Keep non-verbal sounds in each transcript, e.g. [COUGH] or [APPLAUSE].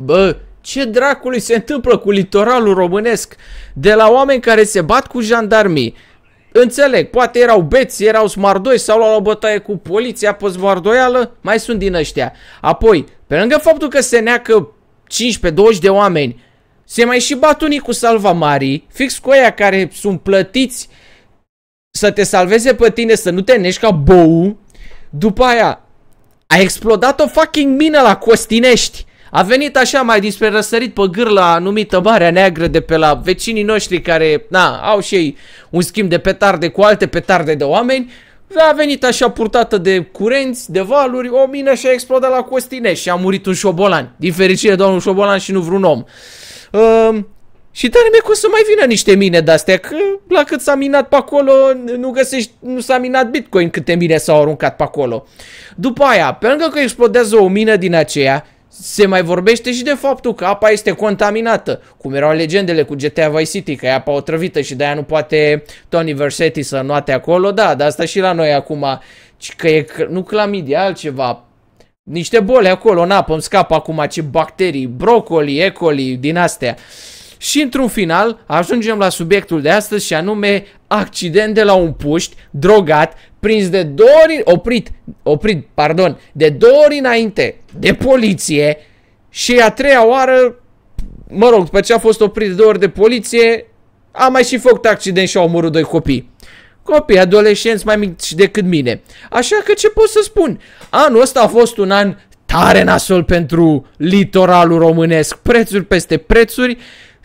Bă, ce dracului se întâmplă cu litoralul românesc? De la oameni care se bat cu jandarmii, Înțeleg, poate erau beți, erau smardoi, sau luau luat la bătaie cu poliția pe zvardoială, mai sunt din ăștia. Apoi, pe lângă faptul că se neacă 15-20 de oameni, se mai și bat unii cu marii, fix cu aia care sunt plătiți să te salveze pe tine, să nu te nești ca bou. După aia, a explodat o fucking mină la Costinești. A venit așa mai dinspre răsărit pe gârla anumită Marea Neagră de pe la vecinii noștri care, na, au și ei un schimb de petarde cu alte petarde de oameni. A venit așa purtată de curenți, de valuri, o mină și a explodat la Costinești și a murit un șobolan. Din fericire doar un șobolan și nu vreun om. Uh, și tare mi-e să mai vină niște mine de-astea, că la cât s-a minat pe acolo, nu găsești, nu s-a minat Bitcoin câte mine s-au aruncat pe acolo. După aia, pe lângă că explodează o mină din aceea, se mai vorbește și de faptul că apa este contaminată, cum erau legendele cu GTA Vice City, că e apa otrăvită și de-aia nu poate Tony Versetti să noate acolo, da, dar asta și la noi acum, că e nu clamidia, altceva, niște boli acolo în apă, îmi scapă acum ce bacterii, brocoli, ecoli, din astea. Și într-un final ajungem la subiectul de astăzi și anume accident de la un puști drogat prins de două ori, oprit, oprit, pardon, de două ori înainte de poliție și a treia oară, mă rog, după ce a fost oprit de două ori de poliție, a mai și făcut accident și a omorât doi copii. Copii, adolescenți mai mici decât mine. Așa că ce pot să spun? Anul ăsta a fost un an tare nasol pentru litoralul românesc. Prețuri peste prețuri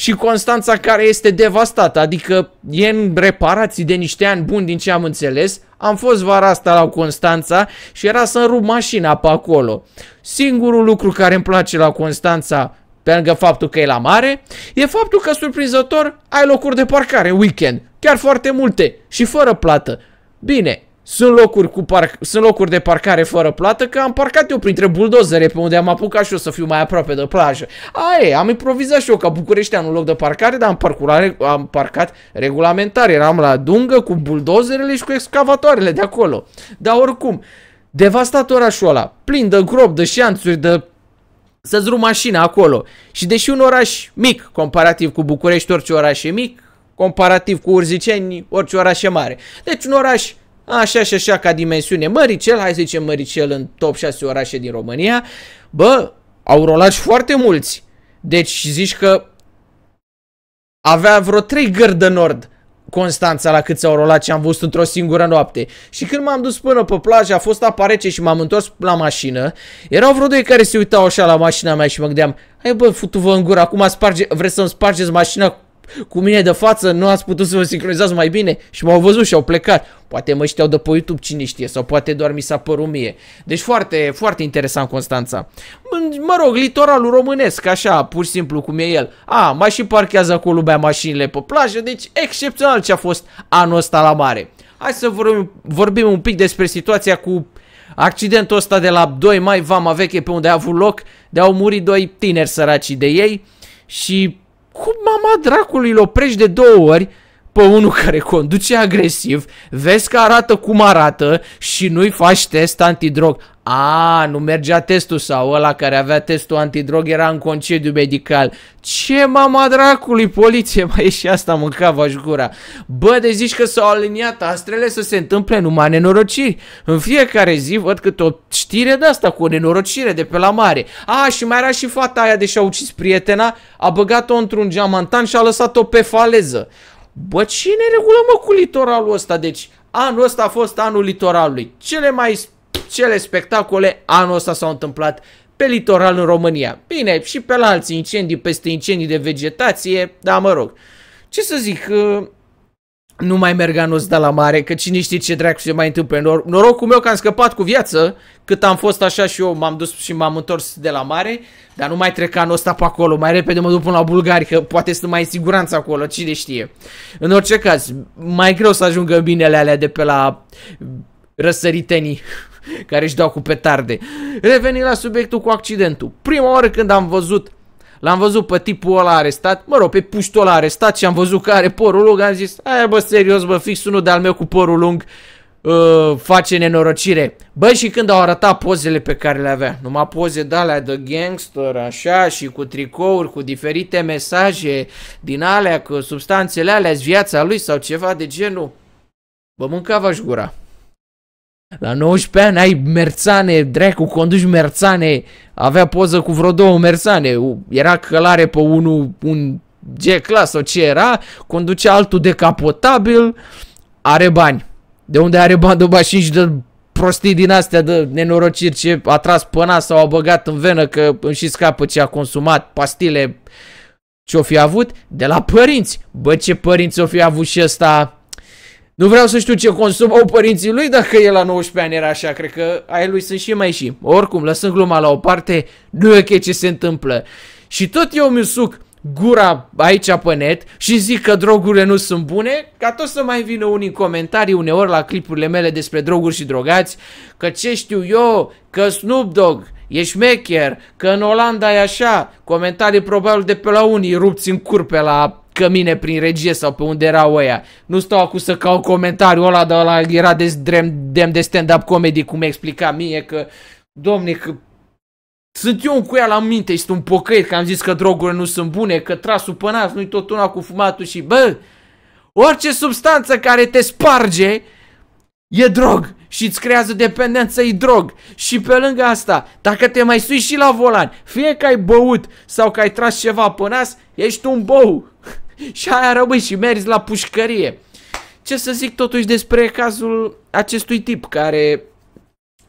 și Constanța care este devastată, adică e în reparații de niște ani buni din ce am înțeles. Am fost vara asta la Constanța și era să-mi rup mașina pe acolo. Singurul lucru care îmi place la Constanța, pe lângă faptul că e la mare, e faptul că surprinzător ai locuri de parcare în weekend, chiar foarte multe și fără plată. Bine, sunt locuri, cu parc sunt locuri de parcare fără plată că am parcat eu printre buldozere pe unde am apucat și eu să fiu mai aproape de plajă. Aie, am improvizat și eu ca bucureștean un loc de parcare, dar am, parcurat, am parcat regulamentar. Eram la dungă cu buldozerele și cu excavatoarele de acolo. Dar oricum, devastat orașul ăla, plin de grob, de șanțuri, de să-ți rup mașina acolo. Și deși un oraș mic, comparativ cu București, orice oraș e mic, comparativ cu Urziceni, orice oraș e mare. Deci un oraș așa și așa ca dimensiune Măricel, hai să zicem Măricel în top 6 orașe din România, bă, au rolat și foarte mulți. Deci zici că avea vreo 3 gări de nord Constanța la câți au rolat și am văzut într-o singură noapte. Și când m-am dus până pe plajă, a fost apa rece și m-am întors la mașină. Erau vreo doi care se uitau așa la mașina mea și mă gândeam, hai bă, futu-vă în gură, acum sparge, vreți să-mi spargeți mașina cu mine de față, nu ați putut să vă sincronizați mai bine și m-au văzut și au plecat. Poate mă știau de pe YouTube, cine știe, sau poate doar mi s-a părut mie. Deci foarte, foarte interesant Constanța. Mă rog, litoralul românesc, așa, pur și simplu cum e el. A, mai și parchează acolo lumea mașinile pe plajă, deci excepțional ce a fost anul ăsta la mare. Hai să vorbim, vorbim un pic despre situația cu accidentul ăsta de la 2 mai, Vama Veche, pe unde a avut loc, de au murit doi tineri săraci de ei și cum mama dracului îl oprești de două ori pe unul care conduce agresiv, vezi că arată cum arată și nu-i faci test antidrog. A, nu mergea testul sau ăla care avea testul antidrog era în concediu medical. Ce mama dracului, poliție, mai e și asta mânca vașgura. Bă, de zici că s-au aliniat astrele să se întâmple numai nenorociri. În fiecare zi văd câte o știre de asta cu o nenorocire de pe la mare. A, și mai era și fata aia de și-a ucis prietena, a băgat-o într-un geamantan și a lăsat-o pe faleză. Bă, ce ne regulă mă cu litoralul ăsta? Deci, anul ăsta a fost anul litoralului. Cele mai cele spectacole anul ăsta s-au întâmplat pe litoral în România. Bine, și pe la alții incendii, peste incendii de vegetație, dar mă rog. Ce să zic, uh, nu mai merg anul ăsta la mare, că cine știe ce dracu se mai întâmplă. Nor- norocul meu că am scăpat cu viață, cât am fost așa și eu m-am dus și m-am întors de la mare, dar nu mai trec anul ăsta pe acolo, mai repede mă duc până la Bulgari, că poate sunt mai în siguranță acolo, cine știe. În orice caz, mai greu să ajungă binele alea de pe la răsăritenii care își dau cu petarde. Reveni la subiectul cu accidentul. Prima oară când am văzut L-am văzut pe tipul ăla arestat, mă rog, pe puștul ăla arestat și am văzut că are părul lung, am zis, aia bă, serios, bă, fix unul de-al meu cu părul lung uh, face nenorocire. Bă, și când au arătat pozele pe care le avea, numai poze de alea de gangster, așa, și cu tricouri, cu diferite mesaje din alea, cu substanțele alea, viața lui sau ceva de genul, bă, mâncava-și gura. La 19 ani ai merțane, dracu, conduci merțane, avea poză cu vreo două merțane, era călare pe unul, un G-class sau ce era, conduce altul decapotabil, are bani. De unde are bani de mașini și de prostii din astea de nenorociri ce a tras până sau a băgat în venă că îmi și scapă ce a consumat, pastile ce-o fi avut, de la părinți. Bă, ce părinți o fi avut și ăsta nu vreau să știu ce consumau părinții lui dacă el la 19 ani era așa, cred că ai lui sunt și mai și. Oricum, lăsând gluma la o parte, nu e ok ce se întâmplă. Și tot eu mi suc gura aici pe net și zic că drogurile nu sunt bune, ca tot să mai vină unii comentarii uneori la clipurile mele despre droguri și drogați, că ce știu eu, că Snoop Dogg, e șmecher, că în Olanda e așa, comentarii probabil de pe la unii rupți în curpe la cămine prin regie sau pe unde erau ăia. Nu stau acum să caut comentariul ăla, dar ăla era de demn de, de stand-up comedy, cum explica mie că, domne, că sunt eu un cuia la minte și sunt un pocăit că am zis că drogurile nu sunt bune, că trasul pe nas nu-i tot una cu fumatul și bă, orice substanță care te sparge e drog și îți creează dependență drog. Și pe lângă asta, dacă te mai sui și la volan, fie că ai băut sau că ai tras ceva pe nas, ești un bou. [LAUGHS] și aia rămâi și mergi la pușcărie. Ce să zic totuși despre cazul acestui tip care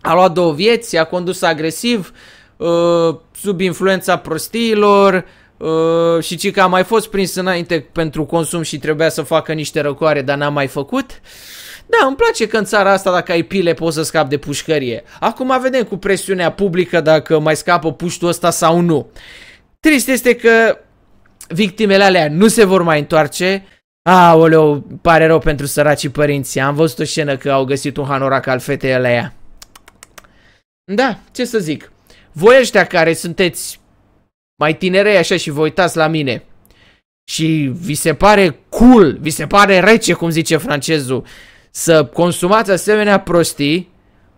a luat două vieți, a condus agresiv, uh, sub influența prostiilor, Uh, și ci că a mai fost prins înainte pentru consum și trebuia să facă niște răcoare, dar n-a mai făcut. Uh, da, îmi place că în țara asta dacă ai pile poți să scapi de pușcărie. Acum vedem cu presiunea publică dacă mai scapă puștul ăsta sau nu. Trist este că victimele alea nu se vor mai întoarce. Aoleu, pare rău pentru săracii părinți. Am văzut o scenă că au găsit un hanorac al fetei alea. Da, ce să zic. Voi ăștia care sunteți mai tinerei așa și vă uitați la mine și vi se pare cool, vi se pare rece, cum zice francezul, să consumați asemenea prostii,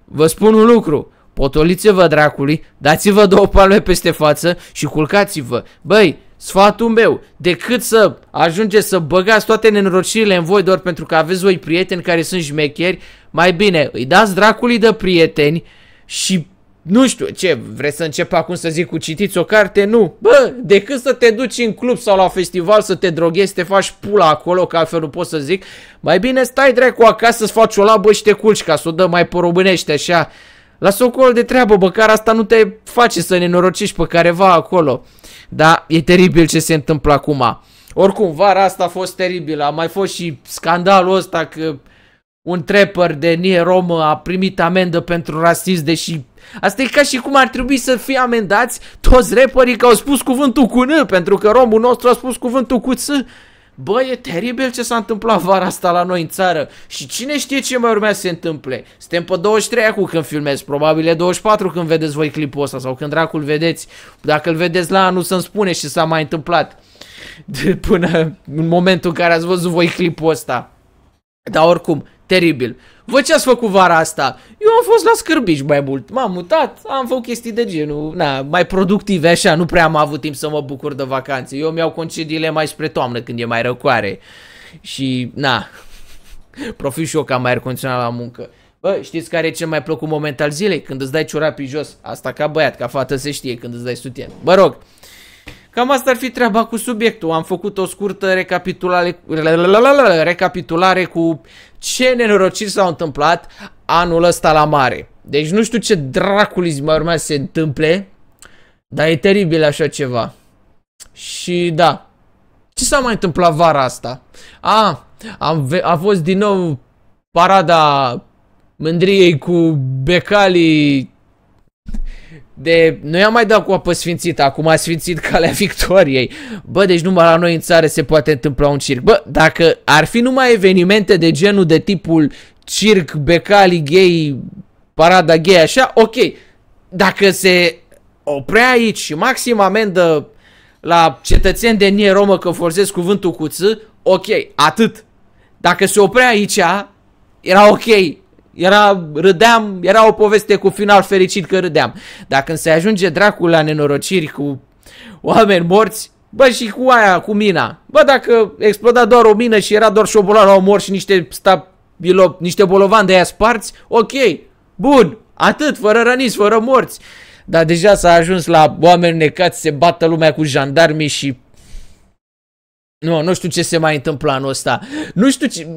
vă spun un lucru, potoliți-vă dracului, dați-vă două palme peste față și culcați-vă. Băi, sfatul meu, decât să ajungeți să băgați toate nenorocirile în voi doar pentru că aveți voi prieteni care sunt șmecheri, mai bine îi dați dracului de prieteni și nu știu, ce, vrei să încep acum să zic cu citiți o carte? Nu. Bă, decât să te duci în club sau la festival să te droghezi, să te faci pula acolo, că altfel nu pot să zic, mai bine stai dracu acasă să-ți faci o labă și te culci ca să o dă mai porobânește așa. La acolo de treabă, care asta nu te face să ne norociști pe careva acolo. Da, e teribil ce se întâmplă acum. Oricum, vara asta a fost teribilă. A mai fost și scandalul ăsta că un trapper de nie romă a primit amendă pentru rasism, deși asta e ca și cum ar trebui să fie amendați toți rapperii că au spus cuvântul cu N, pentru că romul nostru a spus cuvântul cu S. Bă, e teribil ce s-a întâmplat vara asta la noi în țară și cine știe ce mai urmează să se întâmple. Suntem pe 23 acum când filmez, probabil e 24 când vedeți voi clipul ăsta sau când dracul vedeți. Dacă îl vedeți la anul să-mi spune ce s-a mai întâmplat de până în momentul în care ați văzut voi clipul ăsta. Dar oricum, Teribil. Vă ce ați făcut vara asta? Eu am fost la scârbici mai mult. M-am mutat, am făcut chestii de genul, na, mai productive așa, nu prea am avut timp să mă bucur de vacanțe. Eu mi-au concediile mai spre toamnă când e mai răcoare. Și, na, [LAUGHS] profit și eu că am aer condiționat la muncă. Bă, știți care e cel mai plăcut moment al zilei? Când îți dai ciorapii jos. Asta ca băiat, ca fată se știe când îți dai sutien. Bă, rog, Cam asta ar fi treaba cu subiectul. Am făcut o scurtă recapitulare, recapitulare cu ce nenorociri s-au întâmplat anul ăsta la mare. Deci nu știu ce draculism mai urmează să se întâmple, dar e teribil așa ceva. Și da, ce s-a mai întâmplat vara asta? A, am a fost din nou parada mândriei cu becalii de... i am mai dat cu apă sfințită, acum a sfințit calea [LAUGHS] victoriei. Bă, deci numai la noi în țară se poate întâmpla un circ. Bă, dacă ar fi numai evenimente de genul de tipul circ, becali, gay, parada gay, așa, ok. Dacă se oprea aici și maxim amendă la cetățeni de nie romă că forzesc cuvântul cu ț, ok, atât. Dacă se oprea aici, era ok, era, râdeam, era o poveste cu final fericit că râdeam. Dar când se ajunge dracul la nenorociri cu oameni morți, bă, și cu aia, cu mina. Bă, dacă exploda doar o mină și era doar șobolan la omor și niște stabilo, niște bolovan de aia sparți, ok, bun, atât, fără răniți, fără morți. Dar deja s-a ajuns la oameni necați, se bată lumea cu jandarmii și nu, nu știu ce se mai întâmplă anul ăsta. Nu știu ce...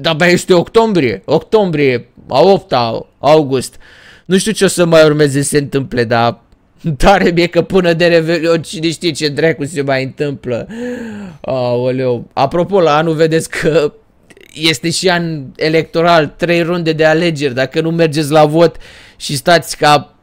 Dar abia este octombrie. Octombrie, a 8 -a, august. Nu știu ce o să mai urmeze să se întâmple, dar... Tare mie că până de Revelion cine știe ce dracu se mai întâmplă. Aoleu. Apropo, la anul vedeți că este și an electoral, trei runde de alegeri. Dacă nu mergeți la vot și stați ca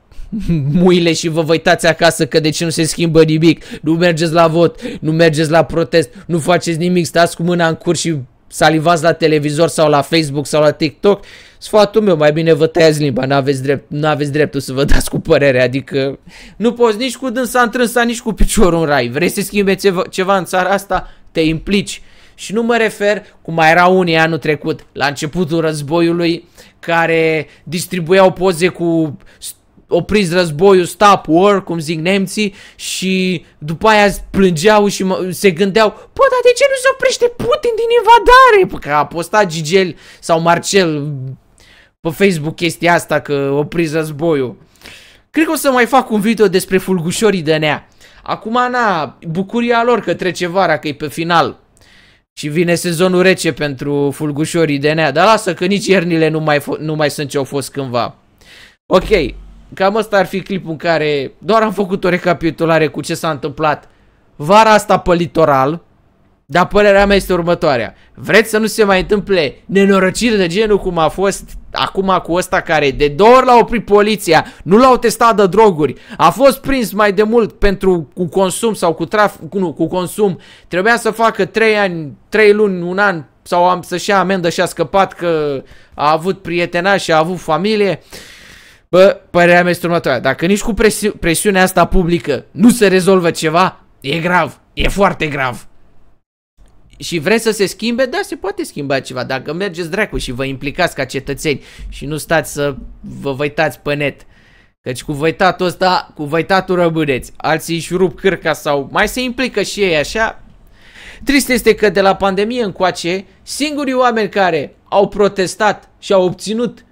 muile și vă văitați acasă că de ce nu se schimbă nimic, nu mergeți la vot, nu mergeți la protest, nu faceți nimic, stați cu mâna în cur și salivați la televizor sau la Facebook sau la TikTok, sfatul meu, mai bine vă tăiați limba, nu aveți drept, nu aveți dreptul să vă dați cu părere, adică nu poți nici cu dânsa întrânsa, nici cu piciorul în rai. Vrei să schimbe ceva, ceva în țara asta? Te implici. Și nu mă refer, cum mai era unii anul trecut, la începutul războiului, care distribuiau poze cu opriți războiul, stop war, cum zic nemții și după aia plângeau și se gândeau, bă, dar de ce nu se oprește Putin din invadare? Pă, că a postat Gigel sau Marcel pe Facebook chestia asta că opriți războiul. Cred că o să mai fac un video despre fulgușorii de nea. Acum, na, bucuria lor că trece vara, că e pe final. Și vine sezonul rece pentru fulgușorii de nea. Dar lasă că nici iernile nu mai, nu mai sunt ce au fost cândva. Ok, Cam ăsta ar fi clipul în care doar am făcut o recapitulare cu ce s-a întâmplat vara asta pe litoral. Dar părerea mea este următoarea. Vreți să nu se mai întâmple nenorocire de genul cum a fost acum cu ăsta care de două ori l-a oprit poliția, nu l-au testat de droguri, a fost prins mai de mult pentru cu consum sau cu traf, cu, nu, cu consum, trebuia să facă 3 ani, 3 luni, un an sau am să-și ia amendă și a scăpat că a avut prietena și a avut familie. Uh, Bă, părerea mea este următoarea. Dacă nici cu presi presiunea asta publică nu se rezolvă ceva, e grav. E foarte grav. Și vreți să se schimbe? Da, se poate schimba ceva. Dacă mergeți dracu și vă implicați ca cetățeni și nu stați să vă văitați pe net. Căci cu văitatul ăsta, cu văitatul rămâneți. Alții își rup cârca sau mai se implică și ei așa. Trist este că de la pandemie încoace, singurii oameni care au protestat și au obținut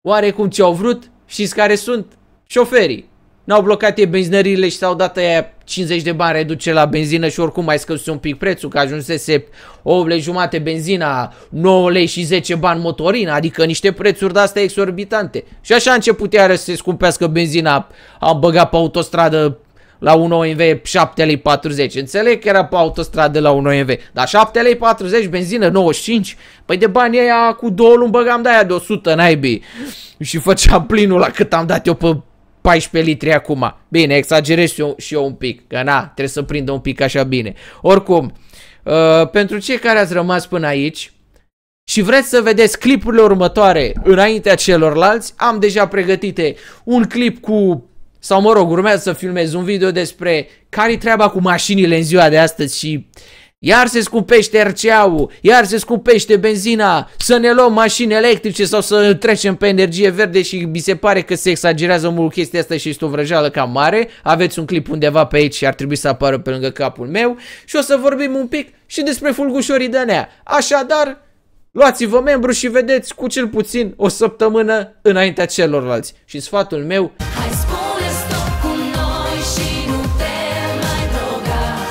oarecum ce au vrut, Știți care sunt? Șoferii. N-au blocat ei benzinările și s-au dat aia 50 de bani reduce la benzină și oricum mai scăzut un pic prețul, că ajunsese 8 lei jumate benzina, 9 lei și 10 bani motorina, adică niște prețuri de astea exorbitante. Și așa a început iară să se scumpească benzina, am băgat pe autostradă la 1 OMV 7 lei 40. Înțeleg că era pe autostradă la 1 OMV, dar 7 lei 40, benzină 95? Păi de bani aia cu două luni băgam de aia de 100 naibii și făceam plinul la cât am dat eu pe 14 litri acum. Bine, exagerez și eu, și eu un pic, că na, trebuie să prindă un pic așa bine. Oricum, uh, pentru cei care ați rămas până aici, și vreți să vedeți clipurile următoare înaintea celorlalți, am deja pregătite un clip cu sau mă rog, urmează să filmez un video despre care treaba cu mașinile în ziua de astăzi și iar se scumpește RCA-ul, iar se scumpește benzina, să ne luăm mașini electrice sau să trecem pe energie verde și mi se pare că se exagerează mult chestia asta și este o vrăjeală cam mare. Aveți un clip undeva pe aici și ar trebui să apară pe lângă capul meu și o să vorbim un pic și despre fulgușorii nea. Așadar, luați-vă membru și vedeți cu cel puțin o săptămână înaintea celorlalți. Și sfatul meu...